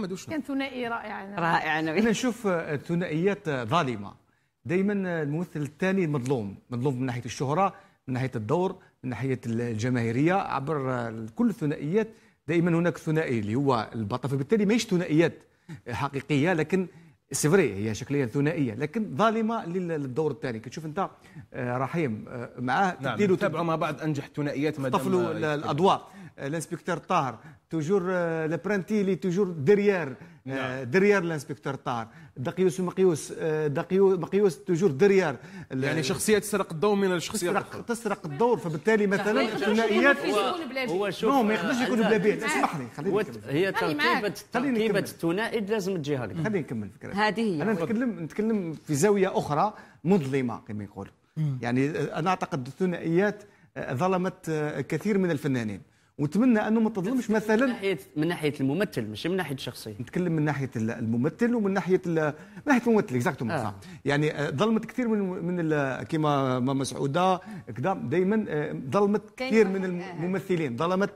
محمد وشنو كان ثنائي رائع أنا. رائع أنا. انا نشوف آه، ثنائيات ظالمه دائما آه، الممثل الثاني مظلوم مظلوم من ناحيه الشهره من ناحيه الدور من ناحيه الجماهيريه عبر آه، كل الثنائيات دائما هناك ثنائي اللي هو البطل فبالتالي ماهيش ثنائيات حقيقيه لكن سيفري هي شكليا ثنائيه لكن ظالمه للدور الثاني كتشوف انت رحيم معاه نعم تابعوا مع بعض انجح ثنائيات مادام طفلوا الاضواء الانسبكتور طاهر توجور لابرانتي اللي توجور دريير دريير لانسبكتور طار دقيوس ومقيوس دقيوس مقيوس توجور دريير يعني شخصيه تسرق الضوء من الشخصيه تسرق تسرق الدور فبالتالي مثلا الثنائيات هو شوف ما يقدرش يكون بلا بيت اسمح لي خليني هي تركيبه تركيبه الثنائي إيه، لازم تجيها هكذا خليني نكمل الفكره هذه هي انا نتكلم نتكلم في زاويه اخرى مظلمه كما يقول يعني انا اعتقد الثنائيات آه، ظلمت آه، كثير من الفنانين ونتمنى انه ما تظلمش مثلا من ناحيه من ناحيه الممثل مش من ناحيه الشخصيه نتكلم من ناحيه الممثل ومن ناحيه من ناحيه الممثل اكزاكتوم آه. يعني آه، ظلمت كثير من من كيما ماما سعوده كذا دائما آه، ظلمت كثير من الممثلين ظلمت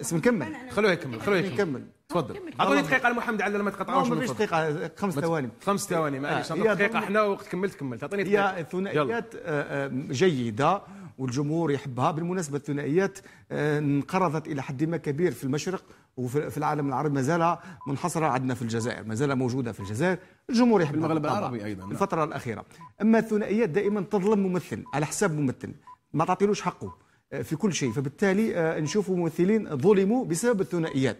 اسم نكمل خلوه يكمل خلوه يكمل تفضل اعطوني دقيقه محمد على ما تقطعوش ما فيش دقيقه خمس ثواني خمس ثواني معليش دقيقه احنا وقت كملت كملت اعطيني دقيقه ثنائيات آه، جيده والجمهور يحبها بالمناسبه الثنائيات آه، انقرضت الى حد ما كبير في المشرق وفي العالم العربي مازال منحصره عندنا في الجزائر مازال موجوده في الجزائر الجمهور يحب المغرب العربي ايضا نعم. الفتره الاخيره اما الثنائيات دائما تظلم ممثل على حساب ممثل ما تعطيلوش حقه آه، في كل شيء فبالتالي آه، نشوفوا ممثلين ظلموا بسبب الثنائيات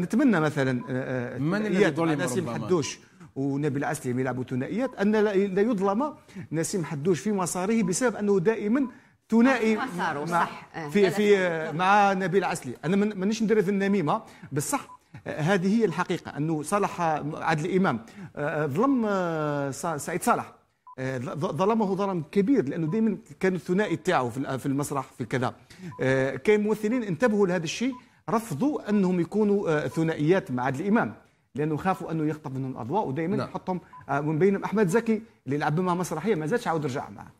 نتمنى مثلا من الذي ظلم نسيم حدوش ونبيل عسلم يلعبوا ثنائيات ان لا يظلم نسيم حدوش في مساره بسبب انه دائما ثنائي مع صح. آه، في في مع نبيل عسلي انا مانيش ندير في النميمه بصح هذه هي الحقيقه انه صالح عادل امام آه، آه، ظلم سعيد صالح ظلمه ظلم كبير لانه دائما كان الثنائي تاعه في المسرح في كذا كاين ممثلين انتبهوا لهذا الشيء رفضوا انهم يكونوا ثنائيات مع عادل امام لانه خافوا انه يخطف منهم الاضواء ودائما نعم. يحطهم آه، من بينهم احمد زكي اللي لعب معه مسرحيه ما زادش عاود رجع معه